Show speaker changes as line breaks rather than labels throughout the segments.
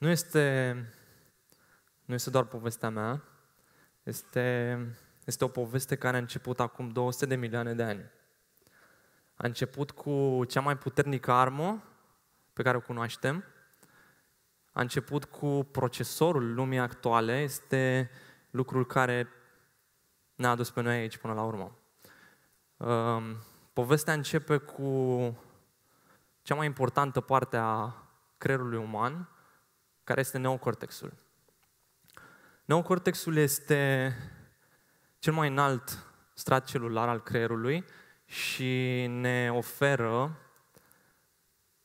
Nu este, nu este doar povestea mea, este, este o poveste care a început acum 200 de milioane de ani. A început cu cea mai puternică armă pe care o cunoaștem, a început cu procesorul lumii actuale, este lucrul care ne-a adus pe noi aici până la urmă. Um, povestea începe cu cea mai importantă parte a creierului uman, care este neocortexul. Neocortexul este cel mai înalt strat celular al creierului și ne oferă,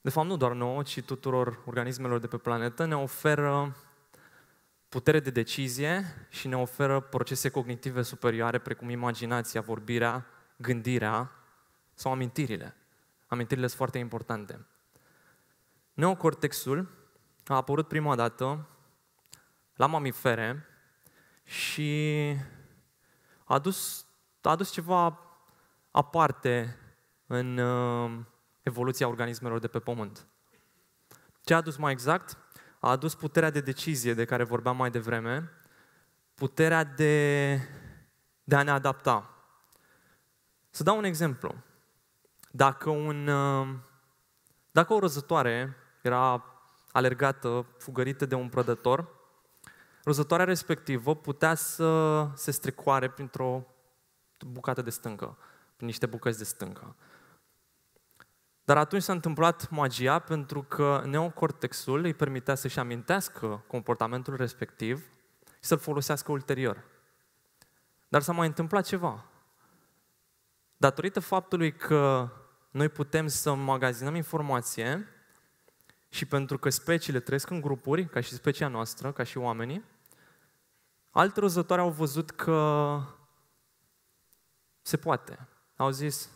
de fapt nu doar nouă, ci tuturor organismelor de pe planetă, ne oferă putere de decizie și ne oferă procese cognitive superioare, precum imaginația, vorbirea, gândirea sau amintirile. Amintirile sunt foarte importante. Neocortexul a apărut prima dată la mamifere și a adus, a adus ceva aparte în uh, evoluția organismelor de pe Pământ. Ce a adus mai exact? A adus puterea de decizie de care vorbeam mai devreme, puterea de, de a ne adapta. Să dau un exemplu. Dacă, un, uh, dacă o răzătoare era alergată, fugărită de un prădător, rozătoarea respectivă putea să se strecoare printr-o bucată de stâncă, prin niște bucăți de stâncă. Dar atunci s-a întâmplat magia pentru că neocortexul îi permitea să-și amintească comportamentul respectiv și să-l folosească ulterior. Dar s-a mai întâmplat ceva. Datorită faptului că noi putem să magazinăm informație, și pentru că speciile trăiesc în grupuri, ca și specia noastră, ca și oamenii, alte răzătoare au văzut că se poate. Au zis,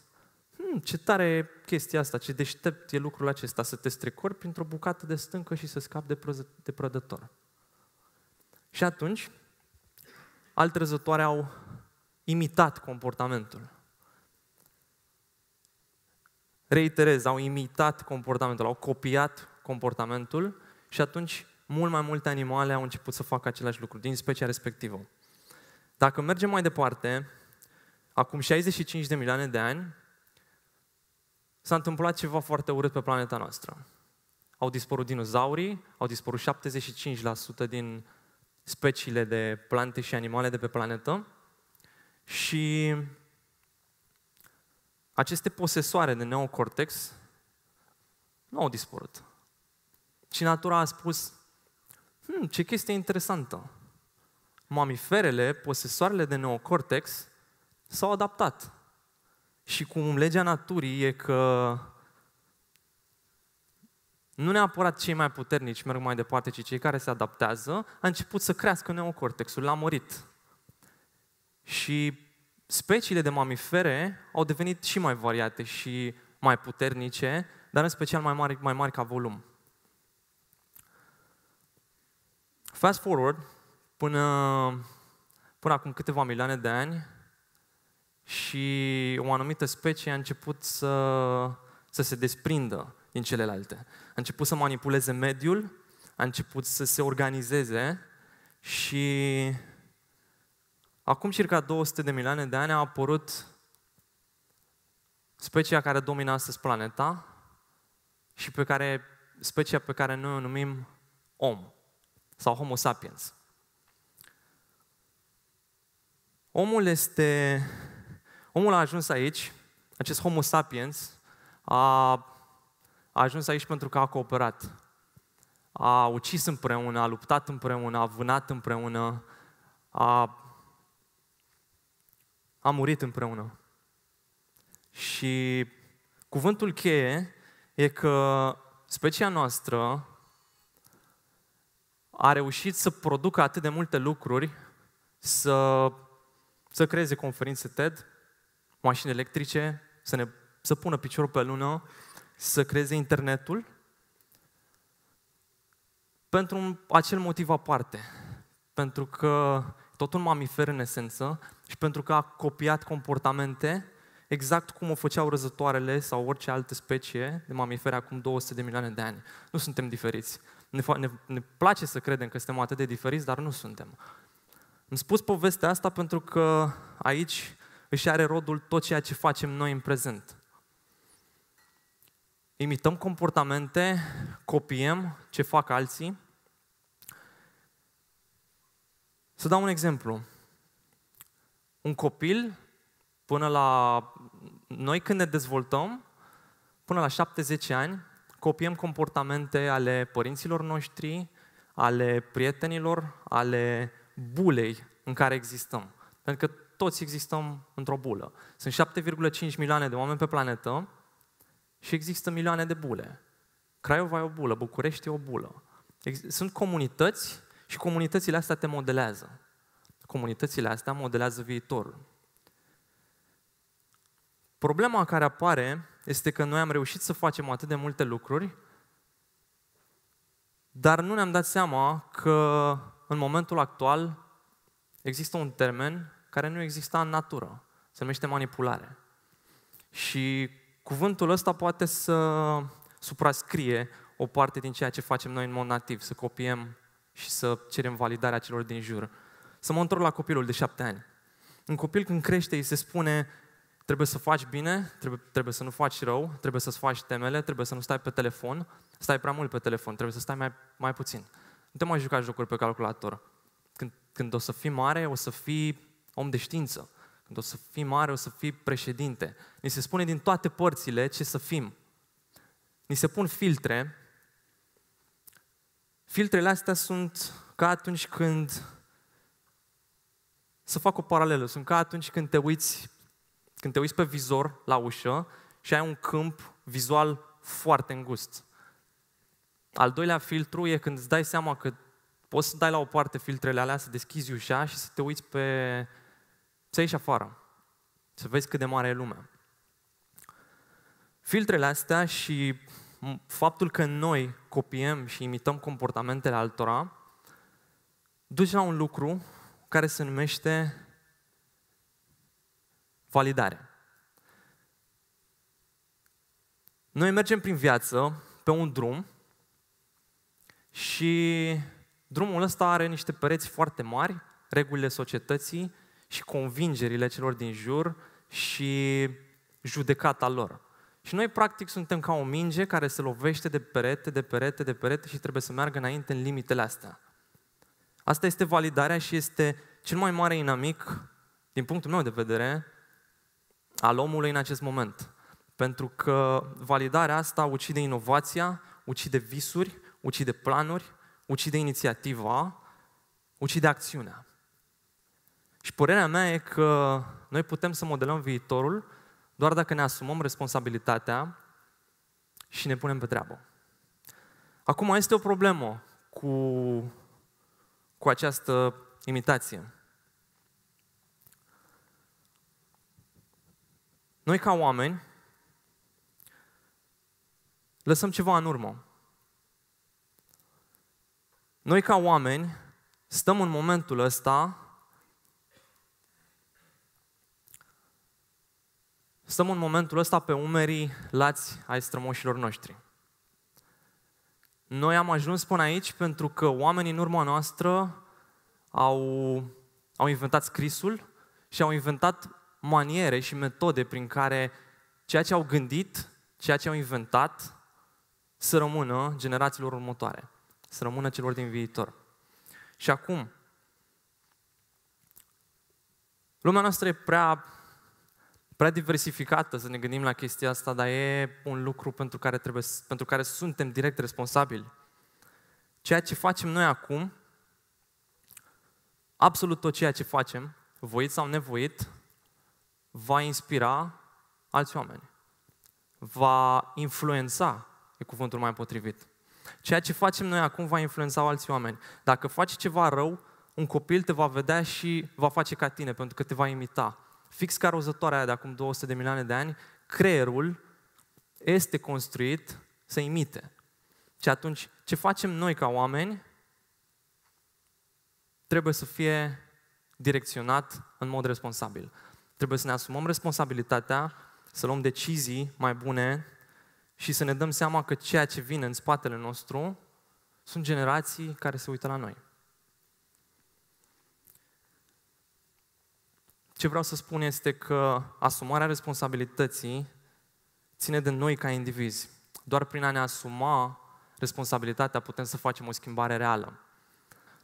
hm, ce tare e chestia asta, ce deștept e lucrul acesta, să te strecori printr-o bucată de stâncă și să scapi de, prăză- de prădător. Și atunci, alte răzătoare au imitat comportamentul. Reiterez, au imitat comportamentul, au copiat comportamentul și atunci mult mai multe animale au început să facă același lucru din specia respectivă. Dacă mergem mai departe, acum 65 de milioane de ani, s-a întâmplat ceva foarte urât pe planeta noastră. Au dispărut dinozaurii, au dispărut 75% din speciile de plante și animale de pe planetă și aceste posesoare de neocortex nu au dispărut. Și natura a spus, hm, ce chestie interesantă. Mamiferele, posesoarele de neocortex, s-au adaptat. Și cum legea naturii e că nu neapărat cei mai puternici merg mai departe, ci cei care se adaptează, a început să crească neocortexul, l-a mărit. Și speciile de mamifere au devenit și mai variate și mai puternice, dar în special mai mari, mai mari ca volum. Fast forward până, până acum câteva milioane de ani și o anumită specie a început să, să se desprindă din celelalte. A început să manipuleze mediul, a început să se organizeze și acum circa 200 de milioane de ani a apărut specia care domina astăzi planeta și pe care, specia pe care noi o numim om sau Homo sapiens. Omul este... Omul a ajuns aici, acest Homo sapiens a, a ajuns aici pentru că a cooperat. A ucis împreună, a luptat împreună, a vânat împreună, a, a murit împreună. Și cuvântul cheie e că specia noastră a reușit să producă atât de multe lucruri, să, să creeze conferințe TED, mașini electrice, să, ne, să pună piciorul pe lună, să creeze internetul, pentru acel motiv aparte. Pentru că tot un mamifer în esență și pentru că a copiat comportamente exact cum o făceau răzătoarele sau orice altă specie de mamifere acum 200 de milioane de ani. Nu suntem diferiți. Ne, ne, ne place să credem că suntem atât de diferiți, dar nu suntem. Am spus povestea asta pentru că aici își are rodul tot ceea ce facem noi în prezent. Imităm comportamente, copiem ce fac alții. Să dau un exemplu. Un copil, până la... Noi când ne dezvoltăm, până la 70 ani, copiem comportamente ale părinților noștri, ale prietenilor, ale bulei în care existăm. Pentru că toți existăm într-o bulă. Sunt 7,5 milioane de oameni pe planetă și există milioane de bule. Craiova e o bulă, București e o bulă. Sunt comunități și comunitățile astea te modelează. Comunitățile astea modelează viitorul. Problema care apare este că noi am reușit să facem atât de multe lucruri, dar nu ne-am dat seama că în momentul actual există un termen care nu exista în natură. Se numește manipulare. Și cuvântul ăsta poate să suprascrie o parte din ceea ce facem noi în mod nativ, să copiem și să cerem validarea celor din jur. Să mă întorc la copilul de șapte ani. Un copil când crește îi se spune Trebuie să faci bine, trebuie, trebuie să nu faci rău, trebuie să-ți faci temele, trebuie să nu stai pe telefon, stai prea mult pe telefon, trebuie să stai mai, mai puțin. Nu te mai juca jocuri pe calculator. Când, când o să fii mare, o să fii om de știință. Când o să fii mare, o să fii președinte. Ni se spune din toate părțile ce să fim. Ni se pun filtre. Filtrele astea sunt ca atunci când... Să fac o paralelă. Sunt ca atunci când te uiți când te uiți pe vizor la ușă și ai un câmp vizual foarte îngust. Al doilea filtru e când îți dai seama că poți să dai la o parte filtrele alea, să deschizi ușa și să te uiți pe... să ieși afară. Să vezi cât de mare e lumea. Filtrele astea și faptul că noi copiem și imităm comportamentele altora, duce la un lucru care se numește Validare. Noi mergem prin viață pe un drum și drumul ăsta are niște pereți foarte mari, regulile societății și convingerile celor din jur și judecata lor. Și noi, practic, suntem ca o minge care se lovește de perete, de perete, de perete și trebuie să meargă înainte în limitele astea. Asta este validarea și este cel mai mare inamic, din punctul meu de vedere, al omului în acest moment. Pentru că validarea asta ucide inovația, ucide visuri, ucide planuri, ucide inițiativa, ucide acțiunea. Și părerea mea e că noi putem să modelăm viitorul doar dacă ne asumăm responsabilitatea și ne punem pe treabă. Acum este o problemă cu, cu această imitație. Noi, ca oameni, lăsăm ceva în urmă. Noi, ca oameni, stăm în momentul ăsta, stăm în momentul ăsta pe umerii lați ai strămoșilor noștri. Noi am ajuns până aici pentru că oamenii în urma noastră au, au inventat scrisul și au inventat maniere și metode prin care ceea ce au gândit, ceea ce au inventat, să rămână generațiilor următoare, să rămână celor din viitor. Și acum, lumea noastră e prea, prea diversificată să ne gândim la chestia asta, dar e un lucru pentru care, trebuie, pentru care suntem direct responsabili. Ceea ce facem noi acum, absolut tot ceea ce facem, voit sau nevoit, va inspira alți oameni. Va influența, e cuvântul mai potrivit. Ceea ce facem noi acum va influența alți oameni. Dacă faci ceva rău, un copil te va vedea și va face ca tine, pentru că te va imita. Fix ca rozătoarea aia de acum 200 de milioane de ani, creierul este construit să imite. Și atunci, ce facem noi ca oameni trebuie să fie direcționat în mod responsabil. Trebuie să ne asumăm responsabilitatea, să luăm decizii mai bune și să ne dăm seama că ceea ce vine în spatele nostru sunt generații care se uită la noi. Ce vreau să spun este că asumarea responsabilității ține de noi ca indivizi. Doar prin a ne asuma responsabilitatea putem să facem o schimbare reală.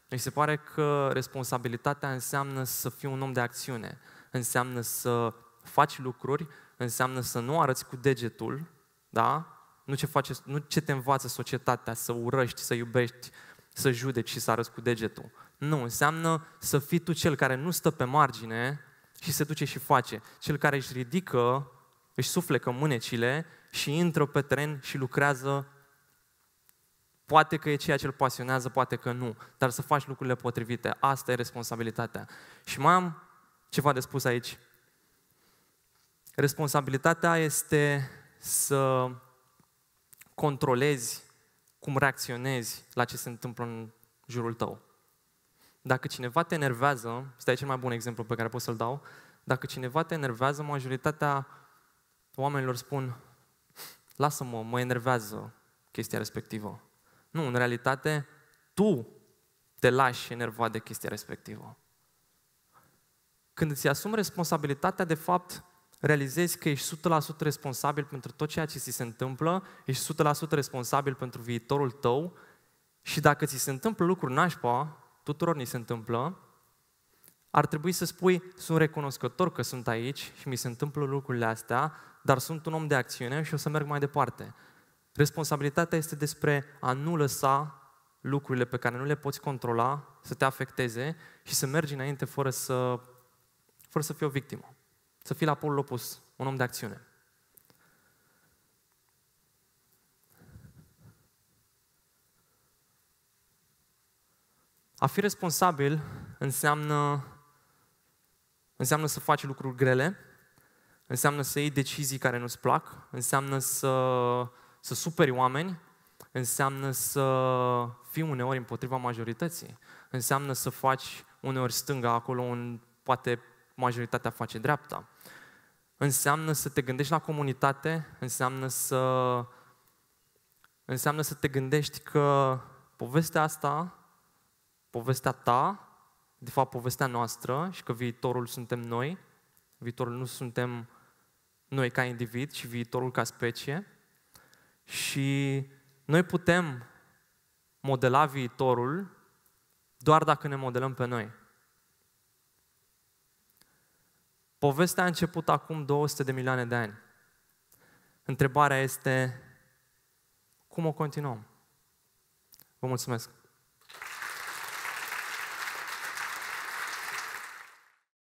Mi se pare că responsabilitatea înseamnă să fii un om de acțiune, înseamnă să faci lucruri, înseamnă să nu arăți cu degetul, da? Nu ce, face, nu ce te învață societatea să urăști, să iubești, să judeci și să arăți cu degetul. Nu, înseamnă să fii tu cel care nu stă pe margine și se duce și face. Cel care își ridică, își suflecă mânecile și intră pe teren și lucrează Poate că e ceea ce îl pasionează, poate că nu, dar să faci lucrurile potrivite. Asta e responsabilitatea. Și mai am ceva de spus aici. Responsabilitatea este să controlezi cum reacționezi la ce se întâmplă în jurul tău. Dacă cineva te enervează, ăsta e cel mai bun exemplu pe care pot să-l dau, dacă cineva te enervează, majoritatea oamenilor spun lasă-mă, mă enervează chestia respectivă. Nu, în realitate, tu te lași enervat de chestia respectivă. Când îți asumi responsabilitatea, de fapt, realizezi că ești 100% responsabil pentru tot ceea ce ți se întâmplă, ești 100% responsabil pentru viitorul tău și dacă ți se întâmplă lucruri nașpa, tuturor ni se întâmplă, ar trebui să spui, sunt recunoscător că sunt aici și mi se întâmplă lucrurile astea, dar sunt un om de acțiune și o să merg mai departe. Responsabilitatea este despre a nu lăsa lucrurile pe care nu le poți controla să te afecteze și să mergi înainte fără să fără să fie o victimă. Să fii la polul opus, un om de acțiune. A fi responsabil înseamnă, înseamnă să faci lucruri grele, înseamnă să iei decizii care nu-ți plac, înseamnă să, să superi oameni, înseamnă să fii uneori împotriva majorității, înseamnă să faci uneori stânga acolo un poate majoritatea face dreapta. Înseamnă să te gândești la comunitate, înseamnă să, înseamnă să te gândești că povestea asta, povestea ta, de fapt povestea noastră și că viitorul suntem noi, viitorul nu suntem noi ca individ, ci viitorul ca specie și noi putem modela viitorul doar dacă ne modelăm pe noi. Povestea a început acum 200 de milioane de ani. Întrebarea este, cum o continuăm? Vă mulțumesc!